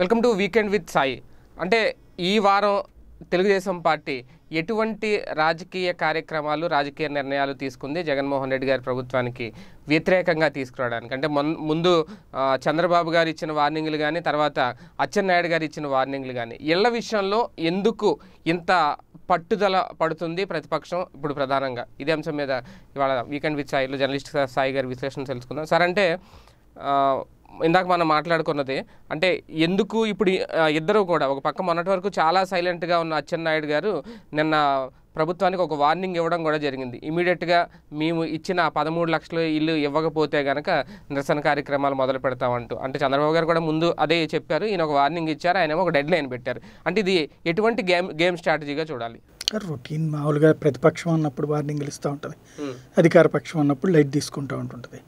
Welcome to weekend with Sai అంటే ఈ వారం తెలుగుదేశం పార్టీ ఎటువంటి రాజకీయ కార్యక్రమాలు రాజకీయ నిర్ణయాలు తీసుకుంది జగన్మోహన్ రెడ్డి గారి ప్రభుత్వానికి వ్యతిరేకంగా తీసుకురావడానికి అంటే ముందు చంద్రబాబు గారు ఇచ్చిన వార్నింగ్లు కానీ తర్వాత అచ్చెన్నాయుడు గారు ఇచ్చిన వార్నింగ్లు కానీ ఇళ్ల విషయంలో ఎందుకు ఇంత పట్టుదల పడుతుంది ప్రతిపక్షం ఇప్పుడు ప్రధానంగా ఇదే అంశం మీద ఇవాళ వీకెండ్ విత్ సాయిలో జర్నలిస్ట్ సాయి గారి విశ్లేషణ తెలుసుకుందాం సార్ అంటే ఇందాక మనం మాట్లాడుకున్నది అంటే ఎందుకు ఇప్పుడు ఇద్దరు కూడా ఒక పక్క మొన్నటి వరకు చాలా సైలెంట్గా ఉన్న అచ్చెన్నాయుడు గారు నిన్న ప్రభుత్వానికి ఒక వార్నింగ్ ఇవ్వడం కూడా జరిగింది ఇమీడియట్గా మేము ఇచ్చిన పదమూడు లక్షలు ఇల్లు ఇవ్వకపోతే కనుక నిరసన కార్యక్రమాలు మొదలు పెడతామంటూ అంటే చంద్రబాబు గారు కూడా ముందు అదే చెప్పారు ఈయన ఒక వార్నింగ్ ఇచ్చారు ఆయన ఒక డెడ్ లైన్ పెట్టారు అంటే ఇది ఎటువంటి గేమ్ గేమ్ స్ట్రాటజీగా చూడాలి రొటీన్ మామూలుగా ప్రతిపక్షం అన్నప్పుడు వార్నింగ్లు ఇస్తూ ఉంటుంది అధికార పక్షం అన్నప్పుడు లైట్ తీసుకుంటూ ఉంటుంటుంది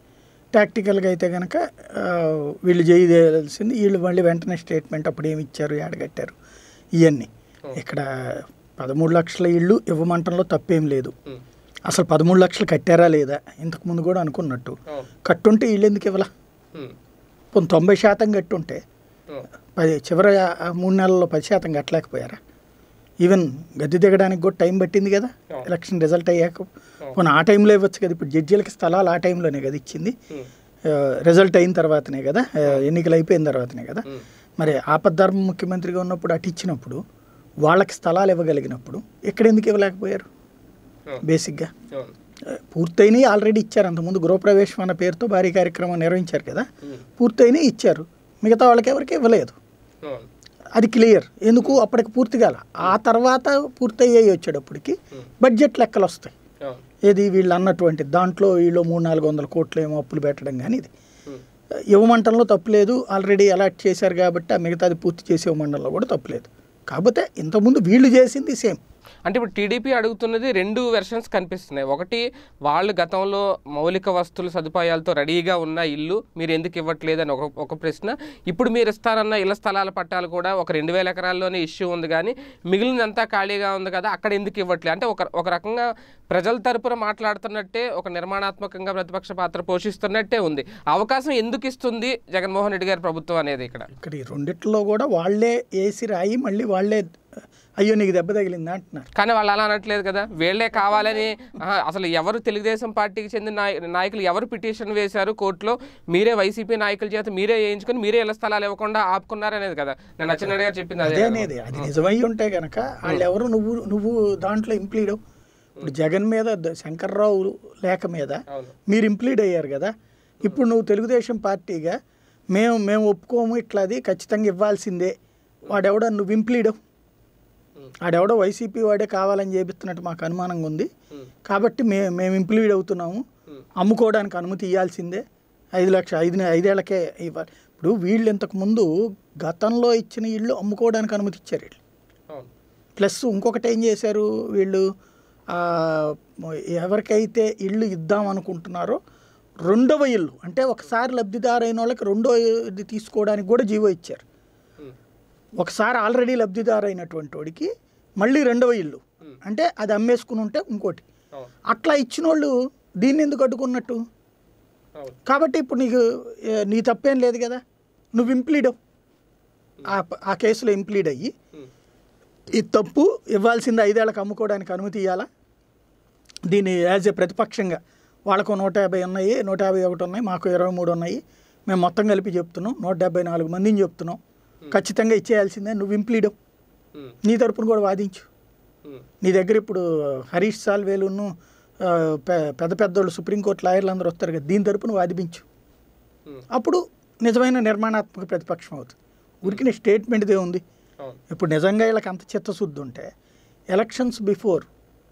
ప్రాక్టికల్గా అయితే కనుక వీళ్ళు చేయదేయాల్సింది వీళ్ళు మళ్ళీ వెంటనే స్టేట్మెంట్ అప్పుడు ఏమి ఇచ్చారు ఏడగట్టారు ఇవన్నీ ఇక్కడ పదమూడు లక్షల ఇళ్ళు ఇవ్వమంటంలో తప్పేం లేదు అసలు పదమూడు లక్షలు కట్టారా లేదా ఇంతకుముందు కూడా అనుకున్నట్టు కట్టుంటే వీళ్ళు ఎందుకు కొంత తొంభై శాతం కట్టుంటే పది చివరి మూడు నెలల్లో పది శాతం కట్టలేకపోయారా ఈవెన్ గద్దె దిగడానికి కూడా టైం పట్టింది కదా ఎలక్షన్ రిజల్ట్ అయ్యాక పోనీ ఆ టైంలో ఇవ్వచ్చు కదా ఇప్పుడు జడ్జీలకి స్థలాలు ఆ టైంలోనే కదా ఇచ్చింది రిజల్ట్ అయిన తర్వాతనే కదా ఎన్నికలు అయిపోయిన తర్వాతనే కదా మరి ఆపద్ధర్మ ముఖ్యమంత్రిగా ఉన్నప్పుడు అటు ఇచ్చినప్పుడు వాళ్ళకి స్థలాలు ఇవ్వగలిగినప్పుడు ఎక్కడ ఎందుకు ఇవ్వలేకపోయారు బేసిక్గా పూర్తయినవి ఆల్రెడీ ఇచ్చారు అంతకుముందు గృహప్రవేశం అన్న పేరుతో భారీ కార్యక్రమం నిర్వహించారు కదా పూర్తయినవి ఇచ్చారు మిగతా వాళ్ళకి ఎవరికి ఇవ్వలేదు అది క్లియర్ ఎందుకు అప్పటికి పూర్తి కాల ఆ తర్వాత పూర్తయ్యాయి వచ్చేటప్పటికి బడ్జెట్ లెక్కలు వస్తాయి ఏది వీళ్ళు అన్నటువంటి దాంట్లో వీళ్ళు మూడు నాలుగు వందల కోట్లు ఏమో అప్పులు పెట్టడం కానీ ఇది ఇవ్వమంటంలో తప్పులేదు ఆల్రెడీ అలాట్ చేశారు కాబట్టి ఆ మిగతాది పూర్తి చేసే ఇవ్వమంటంలో కూడా తప్పులేదు కాకపోతే ఇంతకుముందు వీళ్ళు చేసింది సేమ్ అంటే ఇప్పుడు టీడీపీ అడుగుతున్నది రెండు వెర్షన్స్ కనిపిస్తున్నాయి ఒకటి వాళ్ళు గతంలో మౌలిక వస్తువుల సదుపాయాలతో రెడీగా ఉన్న ఇల్లు మీరు ఎందుకు ఇవ్వట్లేదని ఒక ఒక ప్రశ్న ఇప్పుడు మీరు ఇస్తారన్న ఇళ్ల స్థలాల పట్టాలు కూడా ఒక రెండు వేల ఎకరాల్లోనే ఇష్యూ ఉంది కానీ మిగిలినంతా ఖాళీగా ఉంది కదా అక్కడ ఎందుకు ఇవ్వట్లేదు అంటే ఒక ఒక రకంగా ప్రజల తరపున మాట్లాడుతున్నట్టే ఒక నిర్మాణాత్మకంగా ప్రతిపక్ష పాత్ర పోషిస్తున్నట్టే ఉంది అవకాశం ఎందుకు ఇస్తుంది జగన్మోహన్ రెడ్డి గారి ప్రభుత్వం అనేది ఇక్కడ ఇక్కడ ఈ రెండిట్లో కూడా వాళ్లే ఏసి రాయి మళ్ళీ వాళ్లే అయ్యో నీకు దెబ్బ తగిలిందా అంటున్నారు కానీ వాళ్ళు అలా అనట్లేదు కదా వీళ్ళే కావాలని అసలు ఎవరు తెలుగుదేశం పార్టీకి చెందిన నాయకులు ఎవరు పిటిషన్ వేశారు కోర్టులో మీరే వైసీపీ నాయకుల చేత మీరే వేయించుకొని మీరే ఇళ్ల స్థలాలు ఇవ్వకుండా ఆపుకున్నారనేది కదా నేను నచ్చినాడు గారు చెప్పింది అదే అనేది అది నిజమై ఉంటే కనుక వాళ్ళు ఎవరు నువ్వు నువ్వు దాంట్లో ఇంప్లీడ్ ఇప్పుడు జగన్ మీద శంకర్రావు లేఖ మీద మీరు ఇంప్లీడ్ అయ్యారు కదా ఇప్పుడు నువ్వు తెలుగుదేశం పార్టీగా మేము మేము ఒప్పుకోము ఇట్లా అది ఖచ్చితంగా ఇవ్వాల్సిందే వాడెవడో నువ్వు ఇంప్లీడవు ఆడెవడో వైసీపీ వాడే కావాలని చేపిస్తున్నట్టు మాకు అనుమానంగా ఉంది కాబట్టి మే మేము ఇంప్లీడ్ అవుతున్నాము అమ్ముకోవడానికి అనుమతి ఇవ్వాల్సిందే ఐదు లక్ష ఐదు ఐదేళ్లకే ఇవ్వాలి ఇప్పుడు వీళ్ళు ఇంతకుముందు గతంలో ఇచ్చిన ఇళ్ళు అమ్ముకోవడానికి అనుమతి ఇచ్చారు వీళ్ళు ప్లస్ ఇంకొకటి ఏం చేశారు వీళ్ళు ఎవరికైతే ఇళ్ళు ఇద్దాం అనుకుంటున్నారో రెండవ ఇల్లు అంటే ఒకసారి లబ్ధిదారైన వాళ్ళకి రెండో తీసుకోవడానికి కూడా జీవో ఇచ్చారు ఒకసారి ఆల్రెడీ లబ్ధిదారు అయినటువంటి వాడికి మళ్ళీ రెండవ ఇల్లు అంటే అది అమ్మేసుకుని ఉంటే ఇంకోటి అట్లా ఇచ్చిన వాళ్ళు దీన్ని ఎందుకు అడ్డుకున్నట్టు కాబట్టి ఇప్పుడు నీకు నీ తప్పేం లేదు కదా నువ్వు ఇంప్లీడ్ ఆ కేసులో ఇంప్లీడ్ అయ్యి ఈ తప్పు ఇవ్వాల్సింది ఐదేళ్ళకి అమ్ముకోవడానికి అనుమతి ఇవ్వాలా దీన్ని యాజ్ ఏ ప్రతిపక్షంగా వాళ్ళకు నూట యాభై ఉన్నాయి నూట యాభై ఒకటి ఉన్నాయి మాకు ఇరవై మూడు ఉన్నాయి మేము మొత్తం కలిపి చెప్తున్నాం నూట డెబ్బై నాలుగు మందిని చెప్తున్నాం ఖచ్చితంగా ఇచ్చేయాల్సిందే నువ్వు ఇంప్లీడవు నీ తరపున కూడా వాదించు నీ దగ్గర ఇప్పుడు హరీష్ సాల్వేలును పెద్ద పెద్దోళ్ళు సుప్రీంకోర్టు లాయర్లు అందరూ వస్తారు కదా దీని తరపున వాదిపించు అప్పుడు నిజమైన నిర్మాణాత్మక ప్రతిపక్షం అవుతుంది ఉరికిన స్టేట్మెంట్దే ఉంది ఇప్పుడు నిజంగా వీళ్ళకి అంత చిత్తశుద్ధి ఉంటే ఎలక్షన్స్ బిఫోర్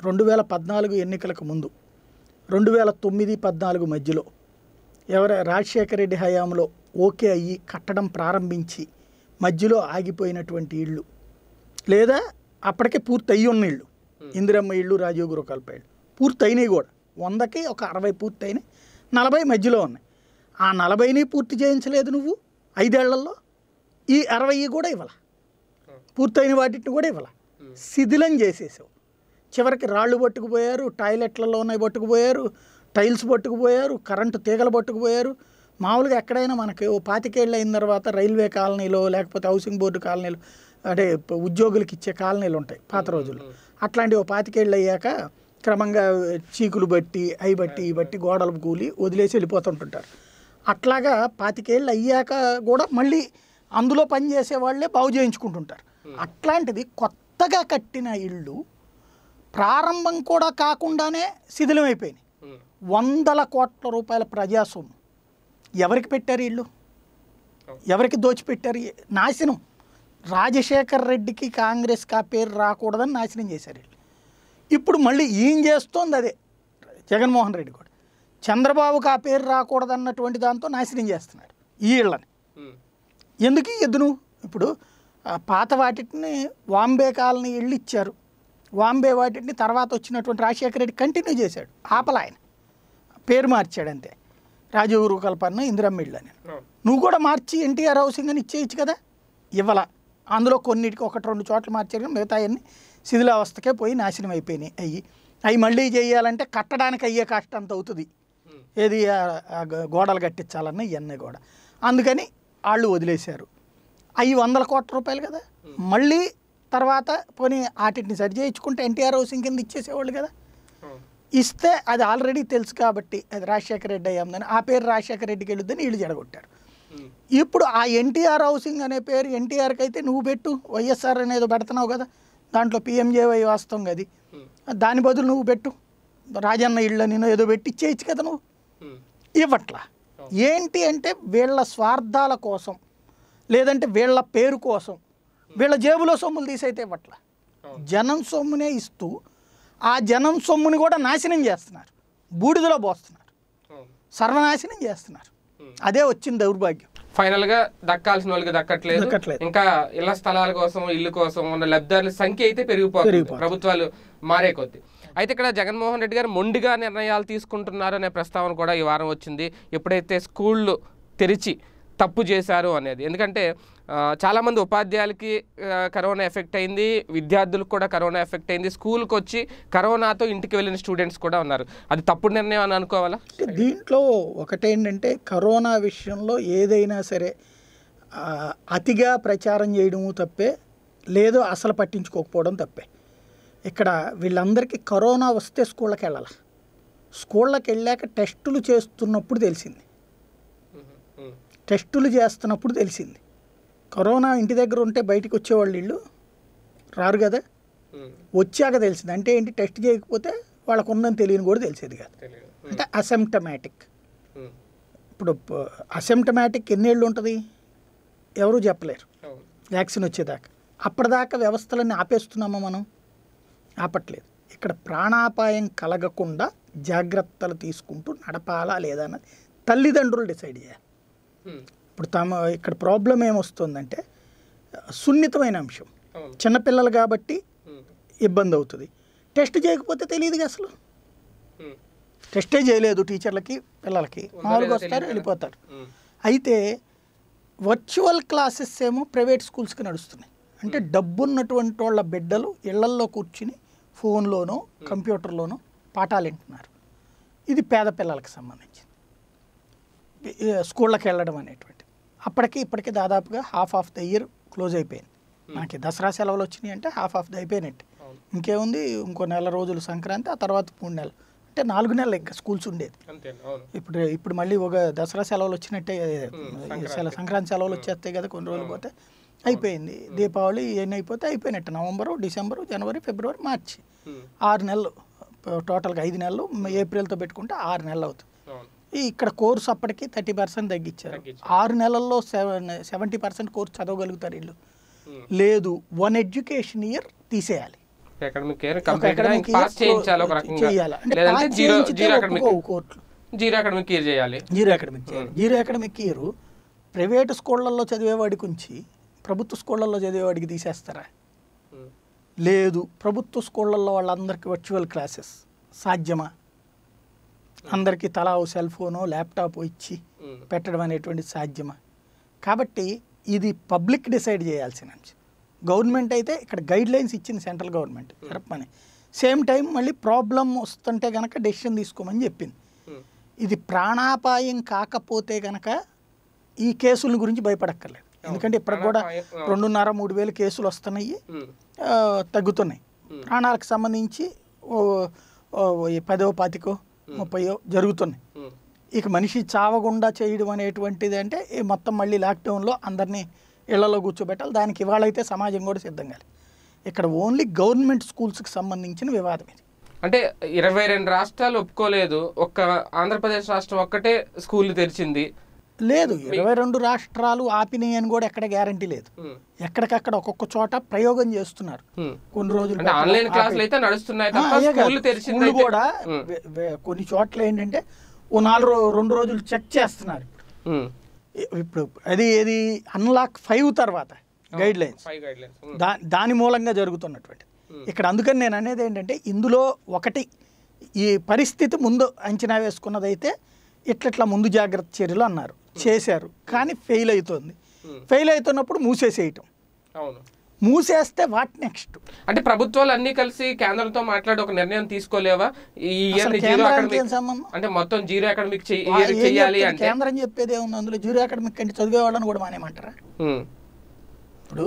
రెండు వేల పద్నాలుగు ఎన్నికలకు ముందు రెండు వేల తొమ్మిది పద్నాలుగు మధ్యలో ఎవరు రాజశేఖర రెడ్డి హయాంలో ఓకే అయ్యి కట్టడం ప్రారంభించి మధ్యలో ఆగిపోయినటువంటి ఇళ్ళు లేదా అప్పటికే పూర్తయి ఉన్న ఇళ్ళు hmm. ఇందిరమ్మ ఇళ్ళు రాజీవ్ గురుకల్ప ఇళ్ళు పూర్తయినవి కూడా వందకి ఒక అరవై పూర్తయినాయి నలభై మధ్యలో ఉన్నాయి ఆ నలభైని పూర్తి చేయించలేదు నువ్వు ఐదేళ్లలో ఈ అరవై కూడా ఇవ్వాల hmm. పూర్తయిన వాటిని కూడా ఇవ్వాల hmm. శిథిలం చేసేసావు చివరికి రాళ్ళు పట్టుకుపోయారు టాయిలెట్లలో ఉన్నాయి పట్టుకుపోయారు టైల్స్ పట్టుకుపోయారు కరెంటు తీగలు పట్టుకుపోయారు మామూలుగా ఎక్కడైనా మనకి ఓ పాతికేళ్ళు అయిన తర్వాత రైల్వే కాలనీలో లేకపోతే హౌసింగ్ బోర్డు కాలనీలో అంటే ఉద్యోగులకు ఇచ్చే కాలనీలు ఉంటాయి పాత రోజులు అట్లాంటి ఓ పాతికేళ్ళు అయ్యాక క్రమంగా చీకులు బట్టి అయి బట్టి బట్టి గోడలు కూలి వదిలేసి వెళ్ళిపోతుంటుంటారు అట్లాగా పాతికేళ్ళు అయ్యాక కూడా మళ్ళీ అందులో పనిచేసే వాళ్ళే బాగు చేయించుకుంటుంటారు అట్లాంటిది కొత్తగా కట్టిన ఇళ్ళు ప్రారంభం కూడా కాకుండానే శిథిలమైపోయినాయి వందల కోట్ల రూపాయల ప్రజాసొమ్ము ఎవరికి పెట్టారు వీళ్ళు ఎవరికి దోచిపెట్టారు నాశనం రాజశేఖర్ రెడ్డికి కాంగ్రెస్కి ఆ పేరు రాకూడదని నాశనం చేశారు వీళ్ళు ఇప్పుడు మళ్ళీ ఏం చేస్తోంది అదే జగన్మోహన్ రెడ్డి కూడా చంద్రబాబుకి ఆ పేరు రాకూడదన్నటువంటి దాంతో నాశనం చేస్తున్నాడు వీళ్ళని ఎందుకు ఎదును ఇప్పుడు పాత వాటిని వాంబే కాలనీ ఇళ్ళు ఇచ్చారు వాంబే వాటిని తర్వాత వచ్చినటువంటి రాజశేఖర రెడ్డి కంటిన్యూ చేశాడు ఆపలాయన పేరు మార్చాడు అంతే రాజీవ్ రూకల్పన్న ఇందిరమ్మ ఇళ్ళు అని నువ్వు కూడా మార్చి ఎన్టీఆర్ హౌసింగ్ అని ఇచ్చేయచ్చు కదా ఇవ్వాల అందులో కొన్నిటికి ఒకటి రెండు చోట్ల మార్చారు మిగతా అన్ని శిథిలావస్థకే పోయి నాశనం అయిపోయినాయి అయ్యి అవి మళ్ళీ చేయాలంటే కట్టడానికి అయ్యే కష్టం అంత అవుతుంది ఏది గోడలు కట్టించాలన్న ఇవన్నీ కూడా అందుకని వాళ్ళు వదిలేశారు అవి వందల కోట్ల రూపాయలు కదా మళ్ళీ తర్వాత పోనీ వాటిని సరి చేయించుకుంటే ఎన్టీఆర్ హౌసింగ్ కింద ఇచ్చేసేవాళ్ళు కదా ఇస్తే అది ఆల్రెడీ తెలుసు కాబట్టి అది రాజశేఖర రెడ్డి అయ్యామని ఆ పేరు రాజశేఖర రెడ్డికి వెళ్ళొద్దని వీళ్ళు జడగొట్టారు hmm. ఇప్పుడు ఆ ఎన్టీఆర్ హౌసింగ్ అనే పేరు ఎన్టీఆర్కి అయితే నువ్వు పెట్టు వైఎస్ఆర్ అనేది పెడుతున్నావు కదా దాంట్లో పిఎంజేవై వాస్తవం అది hmm. దాని బదులు నువ్వు పెట్టు రాజన్న ఇళ్ళ నేను ఏదో పెట్టి ఇచ్చేయచ్చు కదా నువ్వు hmm. ఇవ్వట్లా oh. ఏంటి అంటే వీళ్ళ స్వార్థాల కోసం లేదంటే వీళ్ళ పేరు కోసం వీళ్ళ జేబులో సొమ్ములు తీసైతే ఇవ్వట్లా oh. జనం సొమ్మునే ఇస్తూ ఆ జనం సొమ్ముని కూడా నాశనం చేస్తున్నారు బూడిదలో పోస్తున్నారు సర్వనాశనం చేస్తున్నారు అదే వచ్చింది దౌర్భాగ్యం ఫైనల్ గా దక్కాల్సిన వాళ్ళకి దక్కట్లేదు ఇంకా ఇళ్ల స్థలాల కోసం ఇల్లు కోసం ఉన్న లబ్ధిదారుల సంఖ్య అయితే పెరిగిపోతుంది ప్రభుత్వాలు మారే కొద్ది అయితే ఇక్కడ జగన్మోహన్ రెడ్డి గారు మొండిగా నిర్ణయాలు తీసుకుంటున్నారు అనే ప్రస్తావన కూడా ఈ వారం వచ్చింది ఎప్పుడైతే స్కూళ్ళు తెరిచి తప్పు చేశారు అనేది ఎందుకంటే చాలామంది ఉపాధ్యాయులకి కరోనా ఎఫెక్ట్ అయింది విద్యార్థులకు కూడా కరోనా ఎఫెక్ట్ అయింది స్కూల్కి వచ్చి కరోనాతో ఇంటికి వెళ్ళిన స్టూడెంట్స్ కూడా ఉన్నారు అది తప్పుడు నిర్ణయం అని అనుకోవాలా దీంట్లో ఒకటేంటంటే కరోనా విషయంలో ఏదైనా సరే అతిగా ప్రచారం చేయడము తప్పే లేదు అసలు పట్టించుకోకపోవడం తప్పే ఇక్కడ వీళ్ళందరికీ కరోనా వస్తే స్కూళ్ళకి వెళ్ళాలి స్కూళ్ళకి వెళ్ళాక టెస్టులు చేస్తున్నప్పుడు తెలిసింది టెస్టులు చేస్తున్నప్పుడు తెలిసింది కరోనా ఇంటి దగ్గర ఉంటే బయటకు వచ్చేవాళ్ళు ఇల్లు రారు కదా వచ్చాక తెలిసింది అంటే ఏంటి టెస్ట్ చేయకపోతే వాళ్ళకు ఉన్నది తెలియని కూడా తెలిసేది కాదు అంటే అసెంప్టమాటిక్ ఇప్పుడు అసెంప్టమాటిక్ ఎన్నేళ్ళు ఉంటుంది ఎవరూ చెప్పలేరు వ్యాక్సిన్ వచ్చేదాకా అప్పటిదాకా వ్యవస్థలన్నీ ఆపేస్తున్నామా మనం ఆపట్లేదు ఇక్కడ ప్రాణాపాయం కలగకుండా జాగ్రత్తలు తీసుకుంటూ నడపాలా లేదా అన్నది తల్లిదండ్రులు డిసైడ్ చేయాలి ఇప్పుడు తమ ఇక్కడ ప్రాబ్లం ఏమొస్తుందంటే సున్నితమైన అంశం చిన్నపిల్లలు కాబట్టి ఇబ్బంది అవుతుంది టెస్ట్ చేయకపోతే తెలియదుగా అసలు టెస్టే చేయలేదు టీచర్లకి పిల్లలకి మామూలుగా వస్తారు వెళ్ళిపోతారు అయితే వర్చువల్ క్లాసెస్ ఏమో ప్రైవేట్ స్కూల్స్కి నడుస్తున్నాయి అంటే డబ్బున్నటువంటి వాళ్ళ బిడ్డలు ఇళ్లల్లో కూర్చుని ఫోన్లోనో కంప్యూటర్లోనో పాఠాలు వింటున్నారు ఇది పేద పిల్లలకు సంబంధించింది స్కూళ్ళకి వెళ్ళడం అనేటువంటి అప్పటికి ఇప్పటికీ దాదాపుగా half of the year close అయిపోయింది hmm. మనకి దసరా సెలవులు వచ్చినాయి అంటే హాఫ్ ఆఫ్ ద అయిపోయినట్టు ఇంకేముంది ఇంకో నెల రోజులు సంక్రాంతి ఆ తర్వాత మూడు నెలలు అంటే నాలుగు నెలలు ఇంకా స్కూల్స్ ఉండేది ఇప్పుడు ఇప్పుడు మళ్ళీ ఒక దసరా సెలవులు వచ్చినట్టే hmm, సంక్రాంతి సెలవులు hmm. వచ్చేస్తాయి కదా కొన్ని రోజులు పోతే అయిపోయింది దీపావళి ఇవన్నీ అయిపోతే అయిపోయినట్టు నవంబరు డిసెంబరు జనవరి ఫిబ్రవరి మార్చి ఆరు నెలలు టోటల్గా ఐదు నెలలు ఏప్రిల్తో పెట్టుకుంటే ఆరు నెలలు అవుతుంది ఇక్కడ కోర్స్ అప్పటికి థర్టీ పర్సెంట్ తగ్గించారు ఆరు నెలల్లో సెవెన్ సెవెంటీ పర్సెంట్ కోర్స్ చదవగలుగుతారు ఇల్లు లేదు వన్ ఎడ్యుకేషన్ ఇయర్ తీసేయాలి zero academic year zero academic private స్కూళ్ళల్లో చదివేవాడి గురించి ప్రభుత్వ స్కూళ్ళల్లో చదివేవాడికి తీసేస్తారా లేదు ప్రభుత్వ స్కూళ్ళల్లో వాళ్ళందరికీ వర్చువల్ క్లాసెస్ సాధ్యమా అందరికీ తలా సెల్ ఫోను ల్యాప్టాప్ ఇచ్చి పెట్టడం అనేటువంటి సాధ్యమా కాబట్టి ఇది పబ్లిక్ డిసైడ్ చేయాల్సిన అంశం గవర్నమెంట్ అయితే ఇక్కడ గైడ్ లైన్స్ ఇచ్చింది సెంట్రల్ గవర్నమెంట్ జరపమని సేమ్ టైం మళ్ళీ ప్రాబ్లం వస్తుంటే కనుక డెసిషన్ తీసుకోమని చెప్పింది ఇది ప్రాణాపాయం కాకపోతే కనుక ఈ కేసుల గురించి భయపడక్కర్లేదు ఎందుకంటే ఇప్పటికి కూడా రెండున్నర మూడు వేలు కేసులు వస్తున్నాయి తగ్గుతున్నాయి ప్రాణాలకు సంబంధించి పదవ పాతికో ముప్పై జరుగుతున్నాయి ఇక మనిషి చావకుండా చేయడం అనేటువంటిది అంటే మొత్తం మళ్ళీ లాక్డౌన్లో అందరినీ ఇళ్లలో కూర్చోబెట్టాలి దానికి ఇవాళైతే సమాజం కూడా సిద్ధంగా ఇక్కడ ఓన్లీ గవర్నమెంట్ స్కూల్స్కి సంబంధించిన వివాదం ఇది అంటే ఇరవై రెండు రాష్ట్రాలు ఒప్పుకోలేదు ఒక్క ఆంధ్రప్రదేశ్ రాష్ట్రం ఒక్కటే స్కూల్ తెరిచింది లేదు ఇరవై రెండు రాష్ట్రాలు ఆపినాయి అని కూడా ఎక్కడ గ్యారంటీ లేదు ఎక్కడికక్కడ ఒక్కొక్క చోట ప్రయోగం చేస్తున్నారు కొన్ని రోజులు ఆన్లైన్ క్లాసులు అయితే నడుస్తున్నాయి కూడా కొన్ని చోట్ల ఏంటంటే ఓ నాలుగు రెండు రోజులు చెక్ చేస్తున్నారు ఇప్పుడు అది ఏది అన్లాక్ ఫైవ్ తర్వాత గైడ్ లైన్స్ దా దాని మూలంగా జరుగుతున్నటువంటి ఇక్కడ అందుకని నేను అనేది ఏంటంటే ఇందులో ఒకటి ఈ పరిస్థితి ముందు అంచనా వేసుకున్నదైతే ఇట్లట్లా ముందు జాగ్రత్త చర్యలు అన్నారు చేశారు కానీ ఫెయిల్ అవుతుంది ఫెయిల్ అవుతున్నప్పుడు మూసేసేయటం అవును మూసేస్తే వాట్ నెక్స్ట్ అంటే ప్రభుత్వాలు అన్ని కలిసి కేంద్రంతో మాట్లాడి ఒక నిర్ణయం తీసుకోలేవా ఈ అంటే మొత్తం జీరో అకాడమిక్ చేయాలి అంటే కేంద్రం చెప్పేది ఏముంది అందులో జీరో అకాడమిక్ అంటే చదివే వాళ్ళని కూడా మానేమంటారా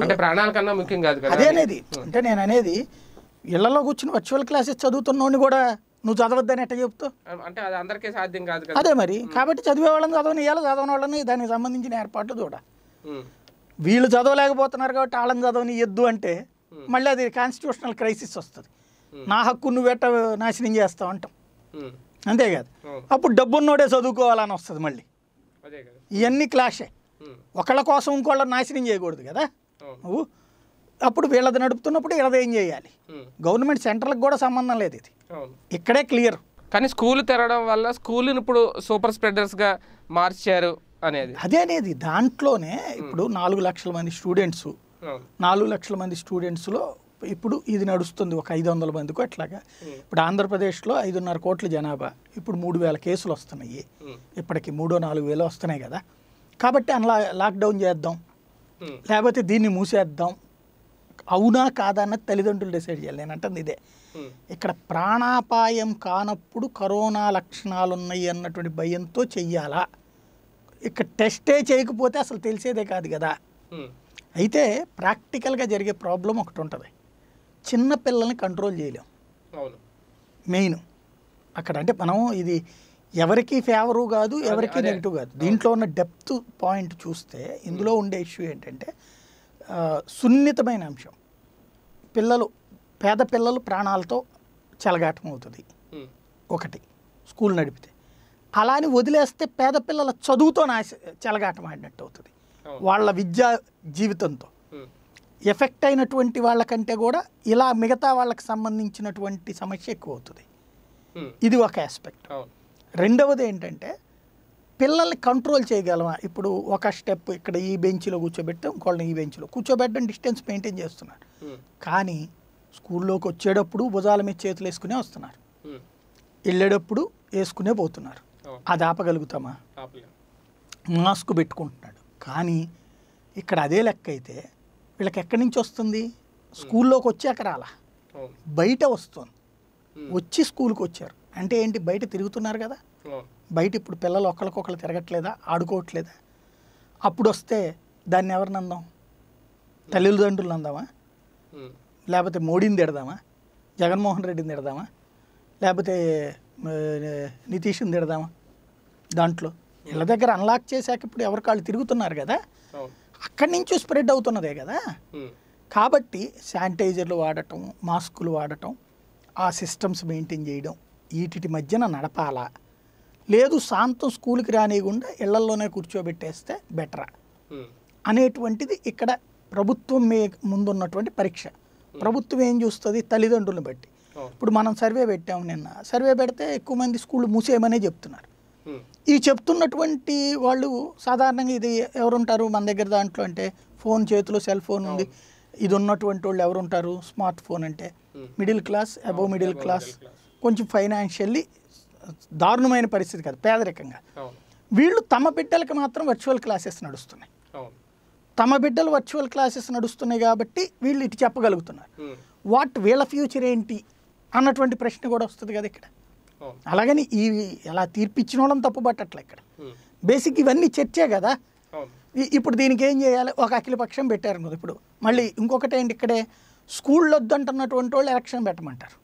అంటే ప్రాణాల కన్నా ముఖ్యం కాదు అదే అనేది అంటే నేను అనేది ఇళ్లలో కూర్చుని వర్చువల్ క్లాసెస్ చదువుతున్నోడిని కూడా నువ్వు చదవద్దని ఎట్ట చెప్తావు అంటే అది అందరికీ సాధ్యం కాదు అదే మరి కాబట్టి చదివే వాళ్ళని చదవని ఇవ్వాలి చదవని వాళ్ళని దానికి సంబంధించిన ఏర్పాట్లు చూడ వీళ్ళు చదవలేకపోతున్నారు కాబట్టి వాళ్ళని చదవని ఎద్దు అంటే మళ్ళీ అది కాన్స్టిట్యూషనల్ క్రైసిస్ వస్తుంది నా హక్కు ఎట్ట నాశనం చేస్తావు అంటాం అంతేకాదు అప్పుడు డబ్బున్నోడే చదువుకోవాలని వస్తుంది మళ్ళీ ఇవన్నీ క్లాషే ఒకళ్ళ కోసం ఇంకోళ్ళ నాశనం చేయకూడదు కదా నువ్వు అప్పుడు వీళ్ళది నడుపుతున్నప్పుడు వీళ్ళది ఏం చేయాలి గవర్నమెంట్ సెంటర్లకు కూడా సంబంధం లేదు ఇది ఇక్కడే క్లియర్ కానీ స్కూల్ తెరవడం వల్ల స్కూల్ని ఇప్పుడు సూపర్ స్ప్రెడర్స్గా మార్చారు అనేది అదే అనేది దాంట్లోనే ఇప్పుడు నాలుగు లక్షల మంది స్టూడెంట్స్ నాలుగు లక్షల మంది స్టూడెంట్స్లో ఇప్పుడు ఇది నడుస్తుంది ఒక ఐదు వందల మందికి అట్లాగా ఇప్పుడు ఆంధ్రప్రదేశ్లో ఐదున్నర కోట్ల జనాభా ఇప్పుడు మూడు వేల కేసులు వస్తున్నాయి ఇప్పటికి మూడో నాలుగు వేలు వస్తున్నాయి కదా కాబట్టి అలా లాక్డౌన్ చేద్దాం లేకపోతే దీన్ని మూసేద్దాం అవునా కాదా అన్నది తల్లిదండ్రులు డిసైడ్ చేయాలి నేను అంటుంది ఇదే ఇక్కడ ప్రాణాపాయం కానప్పుడు కరోనా లక్షణాలు ఉన్నాయి అన్నటువంటి భయంతో చెయ్యాలా ఇక్కడ టెస్టే చేయకపోతే అసలు తెలిసేదే కాదు కదా అయితే ప్రాక్టికల్గా జరిగే ప్రాబ్లం ఒకటి ఉంటుంది చిన్న పిల్లల్ని కంట్రోల్ చేయలేం మెయిన్ అక్కడ అంటే మనం ఇది ఎవరికి ఫేవరు కాదు ఎవరికి నెగిటివ్ కాదు దీంట్లో ఉన్న డెప్త్ పాయింట్ చూస్తే ఇందులో ఉండే ఇష్యూ ఏంటంటే సున్నితమైన అంశం పిల్లలు పేద పిల్లలు ప్రాణాలతో చెలగాటం అవుతుంది ఒకటి స్కూల్ నడిపితే అలా అని వదిలేస్తే పేద పిల్లల చదువుతో నాశ చెలగాటం ఆడినట్టు అవుతుంది వాళ్ళ విద్యా జీవితంతో ఎఫెక్ట్ అయినటువంటి వాళ్ళకంటే కూడా ఇలా మిగతా వాళ్ళకి సంబంధించినటువంటి సమస్య ఎక్కువ అవుతుంది ఇది ఒక ఆస్పెక్ట్ రెండవది ఏంటంటే పిల్లల్ని కంట్రోల్ చేయగలమా ఇప్పుడు ఒక స్టెప్ ఇక్కడ ఈ బెంచ్లో కూర్చోబెట్టాం ఇంకోళ్ళని ఈ బెంచ్లో కూర్చోబెట్టడం డిస్టెన్స్ మెయింటైన్ చేస్తున్నారు కానీ స్కూల్లోకి వచ్చేటప్పుడు భుజాల మీద చేతులు వేసుకునే వస్తున్నారు వెళ్ళేటప్పుడు వేసుకునే పోతున్నారు అది ఆపగలుగుతామా మాస్క్ పెట్టుకుంటున్నాడు కానీ ఇక్కడ అదే లెక్క అయితే వీళ్ళకి ఎక్కడి నుంచి వస్తుంది స్కూల్లోకి వచ్చాక రాలా బయట వస్తుంది వచ్చి స్కూల్కి వచ్చారు అంటే ఏంటి బయట తిరుగుతున్నారు కదా బయట ఇప్పుడు పిల్లలు ఒకరికొకరు తిరగట్లేదా ఆడుకోవట్లేదా అప్పుడు వస్తే దాన్ని ఎవరిని అందాం తల్లిదండ్రులు అందామా లేకపోతే మోడీని తిడదామా జగన్మోహన్ రెడ్డిని తిడదామా లేకపోతే నితీష్ని తిడదామా దాంట్లో ఇళ్ళ దగ్గర అన్లాక్ చేశాక ఇప్పుడు ఎవరి కాళ్ళు తిరుగుతున్నారు కదా అక్కడి నుంచి స్ప్రెడ్ అవుతున్నదే కదా hmm. కాబట్టి శానిటైజర్లు వాడటం మాస్కులు వాడటం ఆ సిస్టమ్స్ మెయింటైన్ చేయడం వీటి మధ్యన నడపాలా లేదు సాంతం స్కూల్కి రానియకుండా ఇళ్లలోనే కూర్చోబెట్టేస్తే బెటరా hmm. అనేటువంటిది ఇక్కడ ప్రభుత్వం మీ ముందున్నటువంటి పరీక్ష ప్రభుత్వం ఏం చూస్తుంది తల్లిదండ్రులను బట్టి ఇప్పుడు మనం సర్వే పెట్టాము నిన్న సర్వే పెడితే ఎక్కువ మంది స్కూళ్ళు మూసేయమనే చెప్తున్నారు ఈ చెప్తున్నటువంటి వాళ్ళు సాధారణంగా ఇది ఎవరుంటారు మన దగ్గర దాంట్లో అంటే ఫోన్ చేతిలో సెల్ ఫోన్ ఉంది ఇది ఉన్నటువంటి వాళ్ళు ఎవరుంటారు స్మార్ట్ ఫోన్ అంటే middle class above middle class కొంచెం ఫైనాన్షియల్లీ దారుణమైన పరిస్థితి కాదు పేదరికంగా వీళ్ళు తమ బిడ్డలకు మాత్రం వర్చువల్ క్లాసెస్ నడుస్తున్నాయి తమ బిడ్డలు వర్చువల్ క్లాసెస్ నడుస్తున్నాయి కాబట్టి వీళ్ళు ఇటు చెప్పగలుగుతున్నారు వాట్ వీళ్ళ ఫ్యూచర్ ఏంటి అన్నటువంటి ప్రశ్న కూడా వస్తుంది కదా ఇక్కడ అలాగని ఈ ఎలా తీర్పిచ్చిన వాళ్ళని తప్పుపట్టట్లే ఇక్కడ బేసిక్ ఇవన్నీ చర్చే కదా ఇప్పుడు దీనికి ఏం చేయాలి ఒక అఖిలపక్షం పెట్టారు కదా ఇప్పుడు మళ్ళీ ఇంకొకటి ఏంటి ఇక్కడే స్కూళ్ళు వద్దంటున్నటువంటి వాళ్ళు ఎలక్షన్ పెట్టమంటారు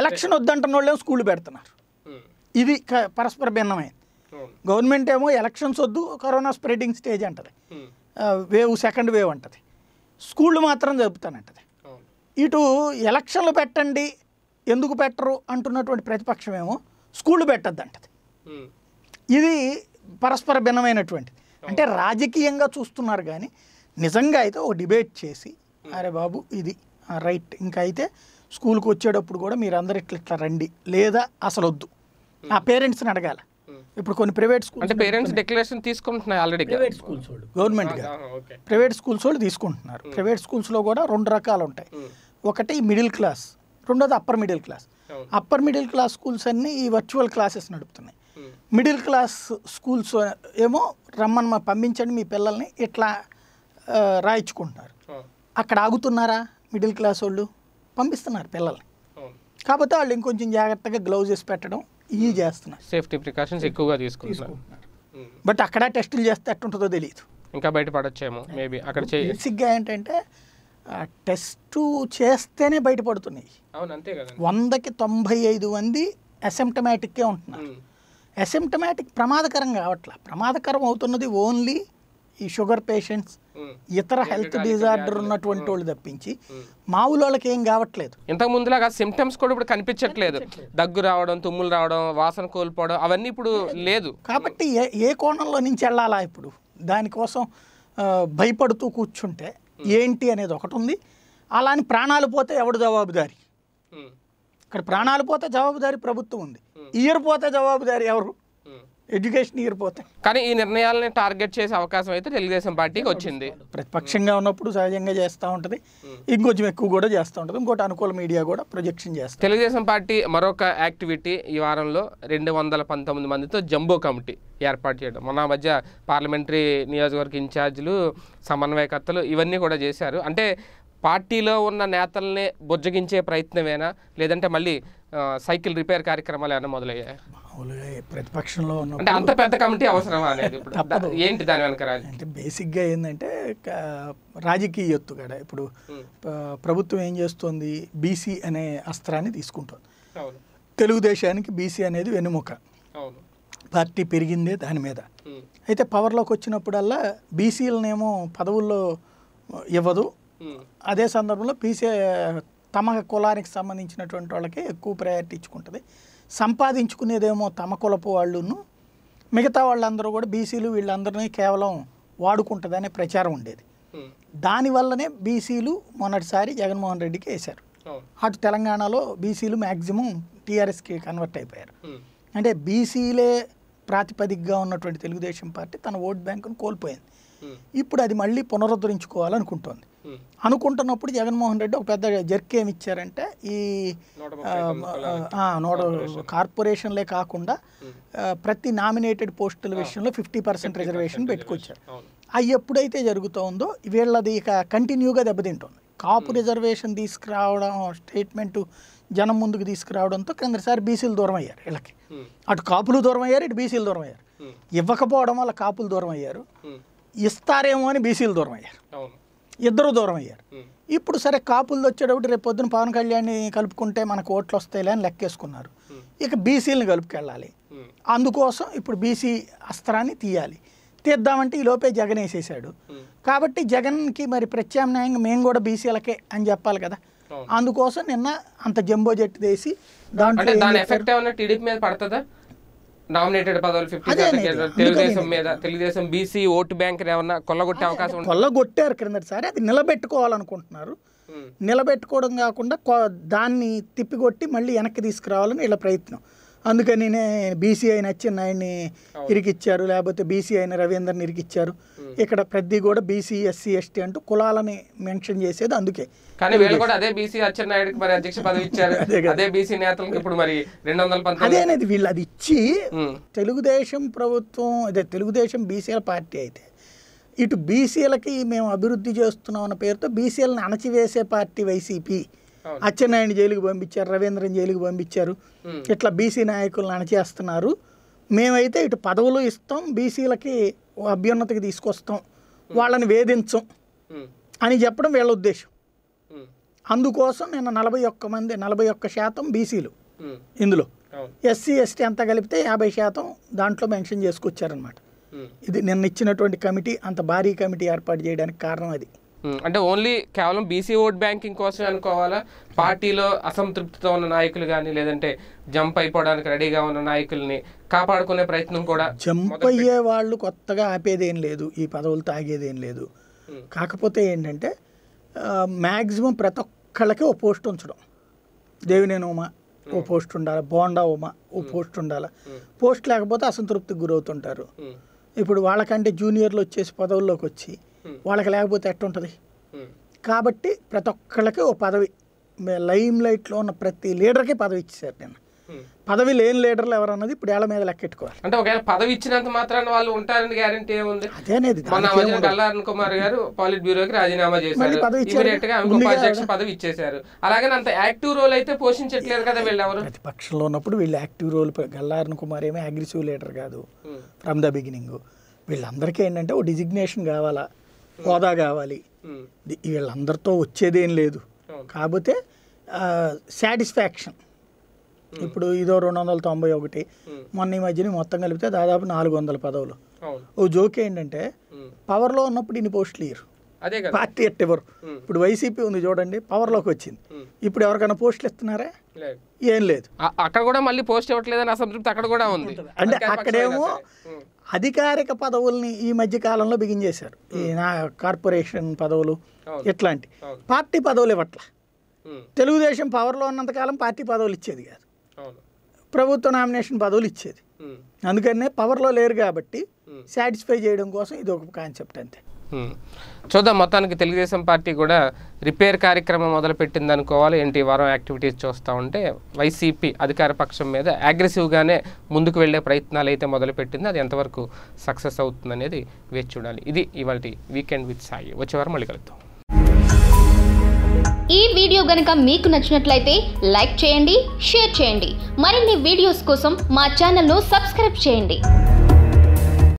ఎలక్షన్ వద్దంటున్న వాళ్ళు స్కూల్ పెడుతున్నారు ఇది పరస్పర భిన్నమైంది గవర్నమెంట్ ఏమో ఎలక్షన్స్ వద్దు కరోనా స్ప్రెడింగ్ స్టేజ్ అంటది వేవ్ సెకండ్ వేవ్ అంటది స్కూళ్ళు మాత్రం జరుపుతానంటది ఇటు ఎలక్షన్లు పెట్టండి ఎందుకు పెట్టరు అంటున్నటువంటి ప్రతిపక్షం ఏమో స్కూళ్ళు పెట్టద్దు అంటది ఇది పరస్పర భిన్నమైనటువంటిది అంటే రాజకీయంగా చూస్తున్నారు కానీ నిజంగా అయితే ఒక డిబేట్ చేసి అరే బాబు ఇది రైట్ ఇంకా అయితే స్కూల్కి వచ్చేటప్పుడు కూడా అందరు ఇట్లా ఇట్లా రండి లేదా అసలు వద్దు ఆ పేరెంట్స్ని అడగాల ఇప్పుడు కొన్ని ప్రైవేట్ స్కూల్స్ అంటే పేరెంట్స్ డిక్లరేషన్ తీసుకుంటున్నాయి ఆల్రెడీ ప్రైవేట్ స్కూల్స్ వాళ్ళు గవర్నమెంట్గా ప్రైవేట్ స్కూల్స్ వాళ్ళు తీసుకుంటున్నారు ప్రైవేట్ స్కూల్స్లో కూడా రెండు రకాలు ఉంటాయి ఒకటి మిడిల్ క్లాస్ రెండోది upper middle class upper middle class schools అన్నీ ఈ వర్చువల్ క్లాసెస్ నడుపుతున్నాయి మిడిల్ క్లాస్ స్కూల్స్ ఏమో రమ్మని మా పంపించండి మీ పిల్లల్ని ఇట్లా రాయించుకుంటున్నారు అక్కడ ఆగుతున్నారా మిడిల్ క్లాస్ వాళ్ళు పంపిస్తున్నారు పిల్లల్ని కాకపోతే వాళ్ళు ఇంకొంచెం జాగ్రత్తగా గ్లౌజెస్ పెట్టడం ఇవి చేస్తున్నారు సేఫ్టీ ప్రికాషన్స్ ఎక్కువగా తీసుకుంటున్నారు బట్ అక్కడ టెస్టులు చేస్తే ఎట్టుంటుందో తెలియదు ఇంకా బయటపడచ్చేమో మేబీ అక్కడ బేసిక్గా ఏంటంటే టెస్ట్ చేస్తేనే బయటపడుతున్నాయి అవును కదా వందకి తొంభై ఐదు మంది అసెంప్టమాటిక్గా ఉంటున్నారు అసెంప్టమాటిక్ ప్రమాదకరం కావట్లా ప్రమాదకరం అవుతున్నది ఓన్లీ ఈ షుగర్ పేషెంట్స్ ఇతర హెల్త్ డిజార్డర్ ఉన్నటువంటి వాళ్ళు తప్పించి మామూలు వాళ్ళకి ఏం కావట్లేదు ఇంతకు ముందులాగా సిమ్టమ్స్ కూడా ఇప్పుడు కనిపించట్లేదు దగ్గు రావడం తుమ్ములు రావడం వాసన కోల్పోవడం అవన్నీ ఇప్పుడు లేదు కాబట్టి ఏ ఏ కోణంలో నుంచి వెళ్ళాలా ఇప్పుడు దానికోసం భయపడుతూ కూర్చుంటే ఏంటి అనేది ఒకటి ఉంది అలా అని ప్రాణాలు పోతే ఎవడు జవాబుదారి ఇక్కడ ప్రాణాలు పోతే జవాబుదారి ప్రభుత్వం ఉంది ఇయర్ పోతే జవాబుదారి ఎవరు ఎడ్యుకేషన్ ఎగిరిపోతాయి కానీ ఈ నిర్ణయాలని టార్గెట్ చేసే అవకాశం అయితే తెలుగుదేశం పార్టీకి వచ్చింది ప్రతిపక్షంగా ఉన్నప్పుడు సహజంగా చేస్తూ ఉంటుంది ఇంకొంచెం ఎక్కువ కూడా చేస్తూ ఉంటుంది ఇంకోటి అనుకూల మీడియా కూడా ప్రొజెక్షన్ చేస్తుంది తెలుగుదేశం పార్టీ మరొక యాక్టివిటీ ఈ వారంలో రెండు వందల పంతొమ్మిది మందితో జంబో కమిటీ ఏర్పాటు చేయడం మన మధ్య పార్లమెంటరీ నియోజకవర్గ ఇన్ఛార్జీలు సమన్వయకర్తలు ఇవన్నీ కూడా చేశారు అంటే పార్టీలో ఉన్న నేతల్ని బుజ్జగించే ప్రయత్నమేనా లేదంటే మళ్ళీ సైకిల్ రిపేర్ కార్యక్రమాలు ఏమైనా మొదలయ్యాయి ప్రతిపక్షంలో ఉన్న అంటే అంత పెద్ద కమిటీ అవసరమా అనేది ఏంటి దాని వెనక అంటే బేసిక్గా ఏంటంటే రాజకీయ కదా ఇప్పుడు ప్రభుత్వం ఏం చేస్తుంది బీసీ అనే అస్త్రాన్ని తీసుకుంటుంది తెలుగుదేశానికి బీసీ అనేది వెనుముక పార్టీ పెరిగిందే దాని మీద అయితే పవర్లోకి వచ్చినప్పుడల్లా బీసీలనేమో పదవుల్లో ఇవ్వదు అదే సందర్భంలో పీసీ తమ కులానికి సంబంధించినటువంటి వాళ్ళకి ఎక్కువ ప్రయారిటీ ఇచ్చుకుంటుంది సంపాదించుకునేదేమో తమ కులపు వాళ్ళును మిగతా వాళ్ళందరూ కూడా బీసీలు వీళ్ళందరినీ కేవలం వాడుకుంటుంది అనే ప్రచారం ఉండేది దానివల్లనే బీసీలు మొన్నటిసారి జగన్మోహన్ రెడ్డికి వేశారు అటు తెలంగాణలో బీసీలు మ్యాక్సిమం టీఆర్ఎస్కి కన్వర్ట్ అయిపోయారు అంటే బీసీలే ప్రాతిపదికగా ఉన్నటువంటి తెలుగుదేశం పార్టీ తన ఓట్ బ్యాంకును కోల్పోయింది ఇప్పుడు అది మళ్ళీ పునరుద్ధరించుకోవాలనుకుంటోంది అనుకుంటున్నప్పుడు జగన్మోహన్ రెడ్డి ఒక పెద్ద జర్క్ ఏమి ఇచ్చారంటే ఈ నోట కార్పొరేషన్లే కాకుండా ప్రతి నామినేటెడ్ పోస్టుల విషయంలో ఫిఫ్టీ పర్సెంట్ రిజర్వేషన్ పెట్టుకొచ్చారు అవి ఎప్పుడైతే జరుగుతుందో వీళ్ళది ఇక కంటిన్యూగా దెబ్బతింటుంది కాపు రిజర్వేషన్ తీసుకురావడం స్టేట్మెంట్ జనం ముందుకు తీసుకురావడంతో కిందసారి బీసీలు దూరం అయ్యారు వీళ్ళకి అటు కాపులు దూరం అయ్యారు ఇటు బీసీలు దూరం అయ్యారు ఇవ్వకపోవడం వల్ల కాపులు దూరం అయ్యారు ఇస్తారేమో అని బీసీలు దూరం అయ్యారు ఇద్దరు దూరం అయ్యారు ఇప్పుడు సరే కాపులు వచ్చేటప్పుడు రేపు పొద్దున పవన్ కళ్యాణ్ కలుపుకుంటే మనకు ఓట్లు వస్తాయిలే అని లెక్కేసుకున్నారు ఇక బీసీలను కలుపుకెళ్ళాలి అందుకోసం ఇప్పుడు బీసీ అస్త్రాన్ని తీయాలి తీద్దామంటే ఈ లోపే జగన్ వేసేసాడు కాబట్టి జగన్కి మరి ప్రత్యామ్నాయంగా మేము కూడా బీసీలకే అని చెప్పాలి కదా అందుకోసం నిన్న అంత జంబో జట్టు వేసి దాంట్లో ఎఫెక్ట్ టీడీపీ మీద పడుతుందా నామినేటెడ్ పదవులు ఫిఫ్టీ తెలుగుదేశం మీద తెలుగుదేశం బీసీ ఓటు బ్యాంక్ ఏమన్నా కొల్లగొట్టే అవకాశం కొల్లగొట్టారు సరే అది నిలబెట్టుకోవాలనుకుంటున్నారు hmm. నిలబెట్టుకోవడం కాకుండా దాన్ని తిప్పికొట్టి మళ్ళీ వెనక్కి తీసుకురావాలని ఇలా ప్రయత్నం అందుకని బీసీ అయిన అచ్చెన్న ఆయన్ని ఇరికిచ్చారు లేకపోతే బీసీ అయిన రవీందర్ని ఇరికిచ్చారు ఇక్కడ ప్రతి కూడా బీసీ ఎస్సీ ఎస్టీ అంటూ కులాలని మెన్షన్ చేసేది అందుకే కానీ వీళ్ళు కూడా అదే బీసీ అచ్చెన్నాయుడికి మరి అధ్యక్ష పదవి ఇచ్చారు అదే బీసీ నేతలకు ఇప్పుడు మరి రెండు వందల అనేది వీళ్ళు అది ఇచ్చి తెలుగుదేశం ప్రభుత్వం అదే తెలుగుదేశం బీసీల పార్టీ అయితే ఇటు బీసీలకి మేము అభివృద్ధి చేస్తున్నాం అన్న పేరుతో బీసీలను అణచివేసే పార్టీ వైసీపీ అచ్చెన్నాయుడిని జైలుకి పంపించారు రవీంద్రని జైలుకి పంపించారు ఇట్లా బీసీ నాయకులను అణచేస్తున్నారు మేమైతే ఇటు పదవులు ఇస్తాం బీసీలకి అభ్యున్నతికి తీసుకొస్తాం వాళ్ళని వేధించం అని చెప్పడం వీళ్ళ ఉద్దేశం అందుకోసం నేను నలభై ఒక్క మంది నలభై ఒక్క శాతం బీసీలు ఇందులో ఎస్సీ ఎస్టీ అంతా కలిపితే యాభై శాతం దాంట్లో మెన్షన్ చేసుకొచ్చారనమాట ఇది నిన్న ఇచ్చినటువంటి కమిటీ అంత భారీ కమిటీ ఏర్పాటు చేయడానికి కారణం అది అంటే ఓన్లీ కేవలం బీసీ ఓట్ బ్యాంకింగ్ కోసం అనుకోవాలా పార్టీలో అసంతృప్తితో ఉన్న నాయకులు కానీ లేదంటే జంప్ అయిపోవడానికి రెడీగా ఉన్న నాయకుల్ని కాపాడుకునే ప్రయత్నం కూడా జంప్ అయ్యే వాళ్ళు కొత్తగా ఆపేదేం లేదు ఈ పదవులు తాగేదేం లేదు కాకపోతే ఏంటంటే మ్యాక్సిమం ప్రతి ఒక్కళ్ళకి ఓ పోస్ట్ ఉంచడం దేవినేను ఉమా ఓ పోస్ట్ ఉండాలి బోండా ఉమా ఓ పోస్ట్ ఉండాలి పోస్ట్ లేకపోతే అసంతృప్తికి గురవుతుంటారు ఇప్పుడు వాళ్ళకంటే జూనియర్లు వచ్చేసి పదవుల్లోకి వచ్చి వాళ్ళకి లేకపోతే ఉంటుంది కాబట్టి ప్రతి ఒక్కళ్ళకి ఓ పదవి లైమ్ లైట్లో ఉన్న ప్రతి లీడర్కి పదవి ఇచ్చేసారు నేను పదవి లేని లీడర్లు అన్నది ఇప్పుడు ఏళ్ళ మీద లెక్కెట్టుకోవాలి అంటే ఒకవేళ పదవి ఇచ్చినంత మాత్రాన్ని వాళ్ళు ఉంటారని గ్యారంటీ ఏముంది అదేనేది మన కల్లారన్ కుమార్ గారు పాలిట్ బ్యూరోకి రాజీనామా చేశారు పదవి ఇచ్చారు పదవి ఇచ్చేశారు అలాగే అంత యాక్టివ్ రోల్ అయితే పోషించట్లేదు కదా వీళ్ళు ఎవరు ప్రతిపక్షంలో ఉన్నప్పుడు వీళ్ళు యాక్టివ్ రోల్ గల్లారన్ కుమార్ ఏమీ అగ్రెసివ్ లీడర్ కాదు ఫ్రమ్ ద బిగినింగ్ వీళ్ళందరికీ ఏంటంటే ఓ డిజిగ్నేషన్ కావాలా హోదా కావాలి వీళ్ళందరితో వచ్చేదేం లేదు కాకపోతే సాటిస్ఫాక్షన్ ఇప్పుడు ఇదో రెండు వందల తొంభై ఒకటి మొన్న ఈ మధ్యని మొత్తం కలిపితే దాదాపు నాలుగు వందల పదవులు ఓ జోక్ ఏంటంటే పవర్లో ఉన్నప్పుడు ఇన్ని పోస్టులు ఇయ్యరు పార్టీ ఎట్ ఎవరు ఇప్పుడు వైసీపీ ఉంది చూడండి పవర్లోకి వచ్చింది ఇప్పుడు ఎవరికైనా పోస్టులు ఇస్తున్నారా ఏం లేదు అక్కడ కూడా మళ్ళీ పోస్ట్ ఇవ్వట్లేదు అసంతృప్తి అక్కడ కూడా ఉంది అంటే అక్కడేమో అధికారిక పదవుల్ని ఈ మధ్య కాలంలో బిగించేశారు ఈ నా కార్పొరేషన్ పదవులు ఇట్లాంటి పార్టీ పదవులు ఇవ్వట్ల తెలుగుదేశం పవర్లో ఉన్నంతకాలం పార్టీ పదవులు ఇచ్చేది కాదు ప్రభుత్వ నామినేషన్ పదవులు ఇచ్చేది అందుకనే పవర్లో లేరు కాబట్టి సాటిస్ఫై చేయడం కోసం ఇది ఒక కాన్సెప్ట్ అంతే చూద్దాం మొత్తానికి తెలుగుదేశం పార్టీ కూడా రిపేర్ కార్యక్రమం మొదలుపెట్టింది అనుకోవాలి ఏంటి వారం యాక్టివిటీస్ చూస్తూ ఉంటే వైసీపీ అధికార పక్షం మీద అగ్రెసివ్గానే ముందుకు వెళ్ళే ప్రయత్నాలు అయితే మొదలుపెట్టింది అది ఎంతవరకు సక్సెస్ అవుతుందనేది వేచి చూడాలి ఇది ఇవాళ వీకెండ్ విత్ సాయి వచ్చే వారం మళ్ళీ కలుద్దాం ఈ వీడియో గనక మీకు నచ్చినట్లయితే లైక్ చేయండి షేర్ చేయండి మరిన్ని వీడియోస్ కోసం మా ఛానల్ను సబ్స్క్రైబ్ చేయండి